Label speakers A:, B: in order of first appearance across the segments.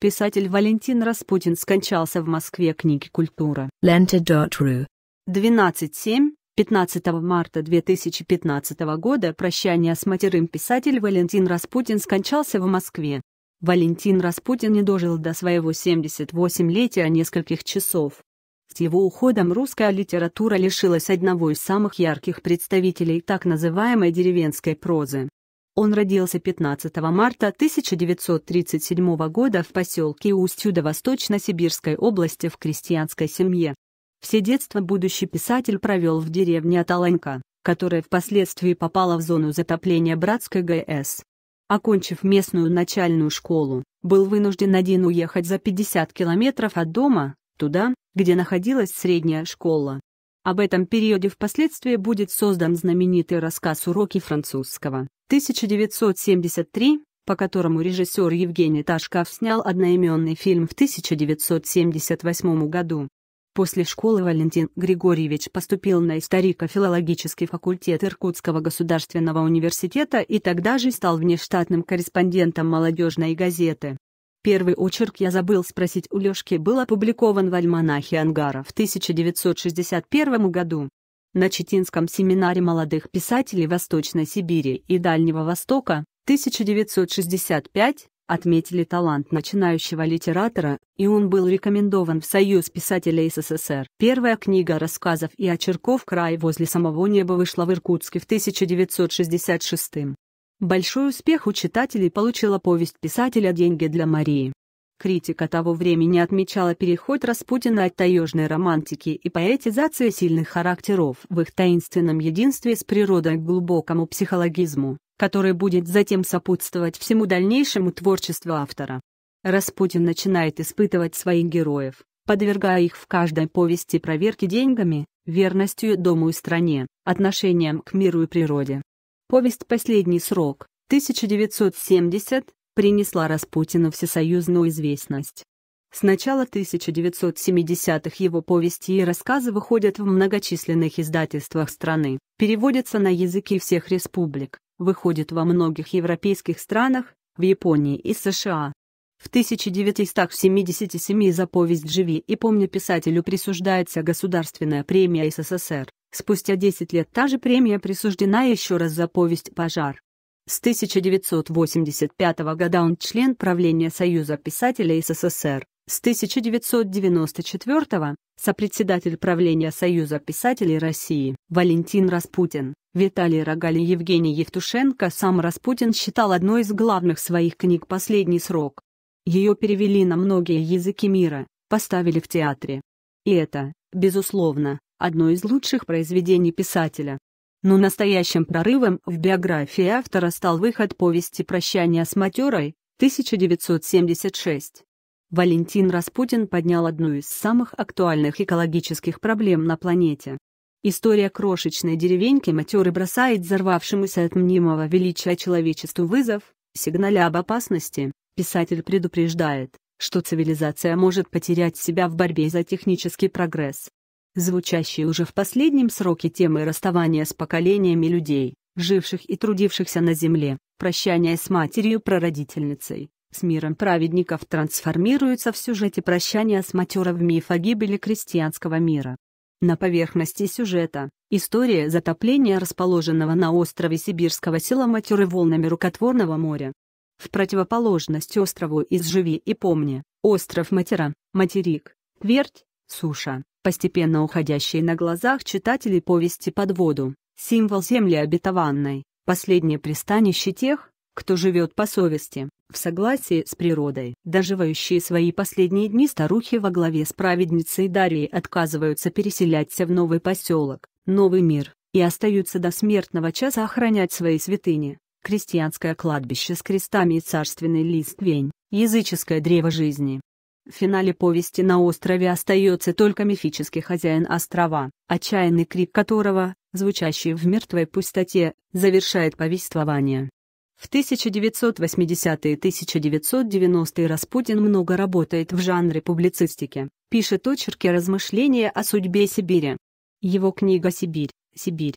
A: Писатель Валентин Распутин скончался в Москве книги «Культура». Lenta.ru 15 марта 2015 года прощание с матерым писатель Валентин Распутин скончался в Москве. Валентин Распутин не дожил до своего 78-летия нескольких часов. С его уходом русская литература лишилась одного из самых ярких представителей так называемой деревенской прозы. Он родился 15 марта 1937 года в поселке усть восточно сибирской области в крестьянской семье. Все детство будущий писатель провел в деревне Аталанька, которая впоследствии попала в зону затопления Братской ГС. Окончив местную начальную школу, был вынужден один уехать за 50 километров от дома, туда, где находилась средняя школа. Об этом периоде впоследствии будет создан знаменитый рассказ «Уроки французского». 1973, по которому режиссер Евгений Ташков снял одноименный фильм в 1978 году. После школы Валентин Григорьевич поступил на историко-филологический факультет Иркутского государственного университета и тогда же стал внештатным корреспондентом молодежной газеты. Первый очерк «Я забыл спросить» у Лёшки был опубликован в альманахе «Ангара» в 1961 году на Читинском семинаре молодых писателей Восточной Сибири и Дальнего Востока 1965 отметили талант начинающего литератора, и он был рекомендован в Союз писателей СССР. Первая книга рассказов и очерков «Край возле самого неба» вышла в Иркутске в 1966 Большой успех у читателей получила повесть писателя «Деньги для Марии». Критика того времени отмечала переход Распутина от таежной романтики и поэтизации сильных характеров в их таинственном единстве с природой к глубокому психологизму, который будет затем сопутствовать всему дальнейшему творчеству автора. Распутин начинает испытывать своих героев, подвергая их в каждой повести проверке деньгами, верностью дому и стране, отношением к миру и природе. Повесть «Последний срок» 1970 принесла Распутину всесоюзную известность. С начала 1970-х его повести и рассказы выходят в многочисленных издательствах страны, переводятся на языки всех республик, выходят во многих европейских странах, в Японии и США. В 1977 за повесть «Живи и помни» писателю присуждается Государственная премия СССР. Спустя 10 лет та же премия присуждена еще раз за повесть «Пожар». С 1985 года он член правления Союза писателей СССР. С 1994 сопредседатель правления Союза писателей России Валентин Распутин. Виталий Рогали Евгений Евтушенко сам Распутин считал одной из главных своих книг «Последний срок». Ее перевели на многие языки мира, поставили в театре. И это, безусловно, одно из лучших произведений писателя. Но настоящим прорывом в биографии автора стал выход повести «Прощание с матерой» 1976. Валентин Распутин поднял одну из самых актуальных экологических проблем на планете. История крошечной деревеньки матеры бросает взорвавшемуся от мнимого величия человечеству вызов, сигналя об опасности, писатель предупреждает, что цивилизация может потерять себя в борьбе за технический прогресс звучащей уже в последнем сроке темой расставания с поколениями людей, живших и трудившихся на земле, прощание с матерью-прародительницей, с миром праведников трансформируется в сюжете прощания с матера в миф о гибели крестьянского мира. На поверхности сюжета – история затопления расположенного на острове сибирского села Матюры волнами рукотворного моря. В противоположность острову изживи и помни» – остров Матера, материк, твердь, суша постепенно уходящие на глазах читателей повести под воду, символ земли обетованной, последнее пристанище тех, кто живет по совести, в согласии с природой. Доживающие свои последние дни старухи во главе с праведницей Дарьей отказываются переселяться в новый поселок, новый мир, и остаются до смертного часа охранять свои святыни. Крестьянское кладбище с крестами и царственный лист вень, языческое древо жизни, в финале повести на острове остается только мифический хозяин острова, отчаянный крик которого, звучащий в мертвой пустоте, завершает повествование. В 1980-е 1990-е Распутин много работает в жанре публицистики, пишет очерки размышления о судьбе Сибири. Его книга «Сибирь. Сибирь.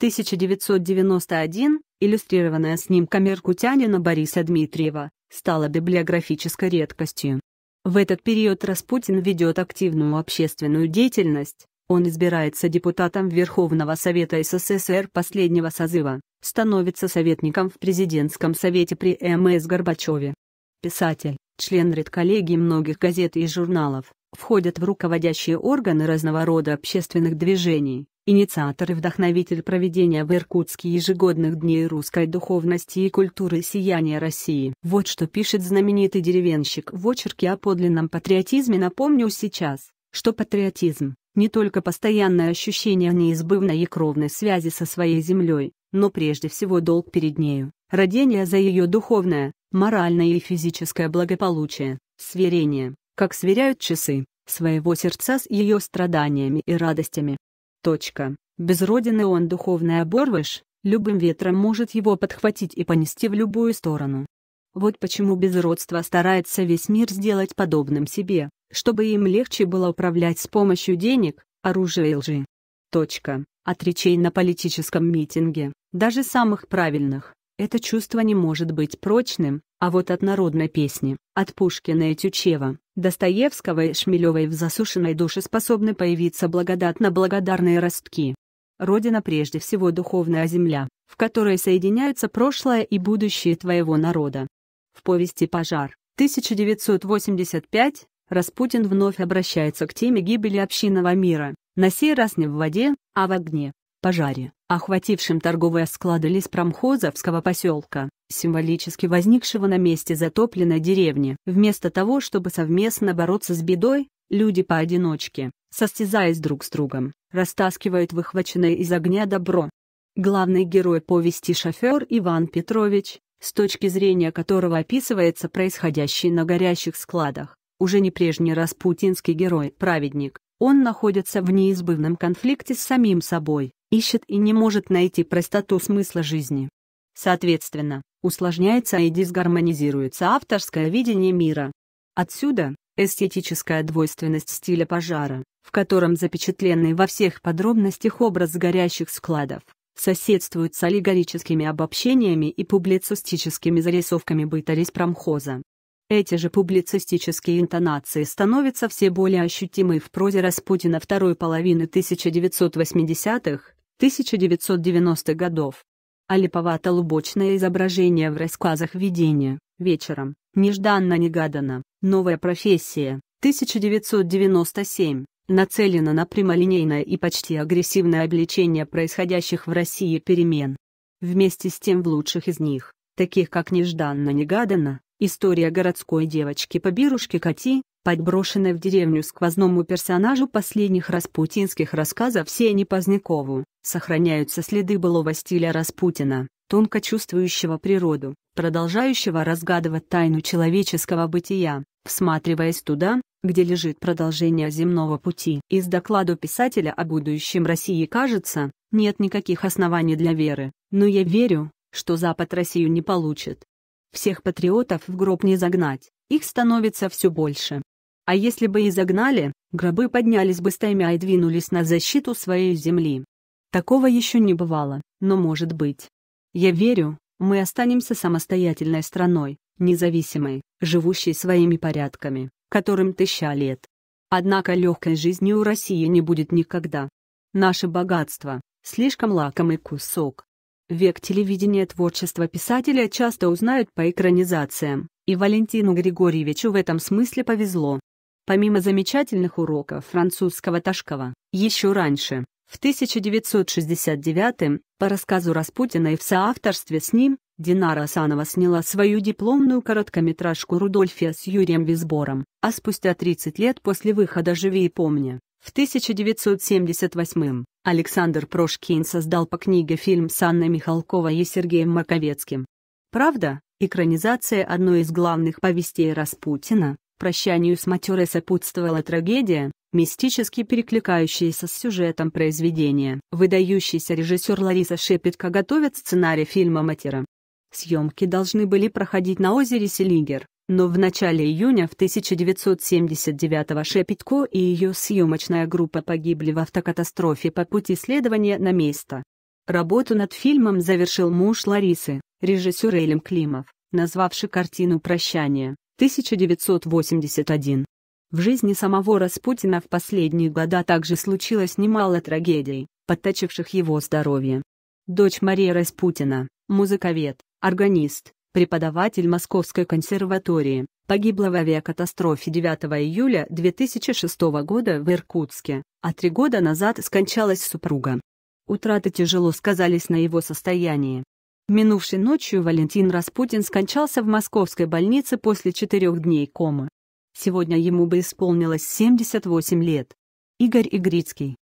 A: 1991», иллюстрированная снимками иркутянина Бориса Дмитриева, стала библиографической редкостью. В этот период Распутин ведет активную общественную деятельность, он избирается депутатом Верховного Совета СССР последнего созыва, становится советником в Президентском Совете при МС Горбачеве. Писатель, член редколлегии многих газет и журналов, входит в руководящие органы разного рода общественных движений инициатор и вдохновитель проведения в Иркутске ежегодных дней русской духовности и культуры сияния России. Вот что пишет знаменитый деревенщик в очерке о подлинном патриотизме. Напомню сейчас, что патриотизм – не только постоянное ощущение неизбывной и кровной связи со своей землей, но прежде всего долг перед нею, родение за ее духовное, моральное и физическое благополучие, сверение, как сверяют часы, своего сердца с ее страданиями и радостями. Точка. Без родины он духовный оборвыш, любым ветром может его подхватить и понести в любую сторону. Вот почему безродство старается весь мир сделать подобным себе, чтобы им легче было управлять с помощью денег, оружия и лжи. Точка. От речей на политическом митинге, даже самых правильных, это чувство не может быть прочным, а вот от народной песни, от Пушкина и Тючева, Достоевского и Шмелевой в засушенной душе способны появиться благодатно-благодарные ростки. Родина прежде всего духовная земля, в которой соединяются прошлое и будущее твоего народа. В повести «Пожар» 1985 Распутин вновь обращается к теме гибели общинного мира, на сей раз не в воде, а в огне пожаре, охватившем торговые склады леспромхозовского поселка, символически возникшего на месте затопленной деревни. Вместо того, чтобы совместно бороться с бедой, люди поодиночке, состязаясь друг с другом, растаскивают выхваченное из огня добро. Главный герой повести шофер Иван Петрович, с точки зрения которого описывается происходящее на горящих складах, уже не прежний распутинский герой, праведник, он находится в неизбывном конфликте с самим собой, ищет и не может найти простоту смысла жизни. Соответственно, усложняется и дисгармонизируется авторское видение мира. Отсюда эстетическая двойственность стиля пожара, в котором запечатленный во всех подробностях образ горящих складов, соседствует с аллегорическими обобщениями и публицистическими зарисовками быта леспромхоза. Эти же публицистические интонации становятся все более ощутимы в прозе Распутина второй половины 1980-х, 1990-х годов. А липовато-лубочное изображение в рассказах «Видение», «Вечером», «Нежданно-негаданно», «Новая профессия», 1997, нацелено на прямолинейное и почти агрессивное обличение происходящих в России перемен. Вместе с тем в лучших из них, таких как «Нежданно-негаданно», «История городской девочки по бирушке Кати», подброшенной в деревню сквозному персонажу последних распутинских рассказов Сени Позднякову, сохраняются следы былого стиля Распутина, тонко чувствующего природу, продолжающего разгадывать тайну человеческого бытия, всматриваясь туда, где лежит продолжение земного пути. Из докладу писателя о будущем России кажется, нет никаких оснований для веры, но я верю, что Запад Россию не получит. Всех патриотов в гроб не загнать, их становится все больше. А если бы и загнали, гробы поднялись бы стаймя и двинулись на защиту своей земли. Такого еще не бывало, но может быть. Я верю, мы останемся самостоятельной страной, независимой, живущей своими порядками, которым тысяча лет. Однако легкой жизни у России не будет никогда. Наше богатство – слишком лакомый кусок. Век телевидения творчества писателя часто узнают по экранизациям, и Валентину Григорьевичу в этом смысле повезло помимо замечательных уроков французского Ташкова, еще раньше, в 1969 по рассказу Распутина и в соавторстве с ним, Динара Асанова сняла свою дипломную короткометражку «Рудольфия» с Юрием Визбором, а спустя 30 лет после выхода «Живи и помни», в 1978 Александр Прошкин создал по книге фильм с Анной Михалковой и Сергеем Маковецким. Правда, экранизация одной из главных повестей Распутина, Прощанию с матерой сопутствовала трагедия, мистически перекликающаяся с сюжетом произведения. Выдающийся режиссер Лариса Шепетко готовит сценарий фильма «Матера». Съемки должны были проходить на озере Селигер, но в начале июня в 1979 Шепетко и ее съемочная группа погибли в автокатастрофе по пути следования на место. Работу над фильмом завершил муж Ларисы, режиссер Элем Климов, назвавший картину «Прощание». 1981. В жизни самого Распутина в последние года также случилось немало трагедий, подтачивших его здоровье. Дочь Мария Распутина, музыковед, органист, преподаватель Московской консерватории, погибла в авиакатастрофе 9 июля 2006 года в Иркутске, а три года назад скончалась супруга. Утраты тяжело сказались на его состоянии. Минувшей ночью Валентин Распутин скончался в московской больнице после четырех дней комы. Сегодня ему бы исполнилось 78 лет. Игорь Игрицкий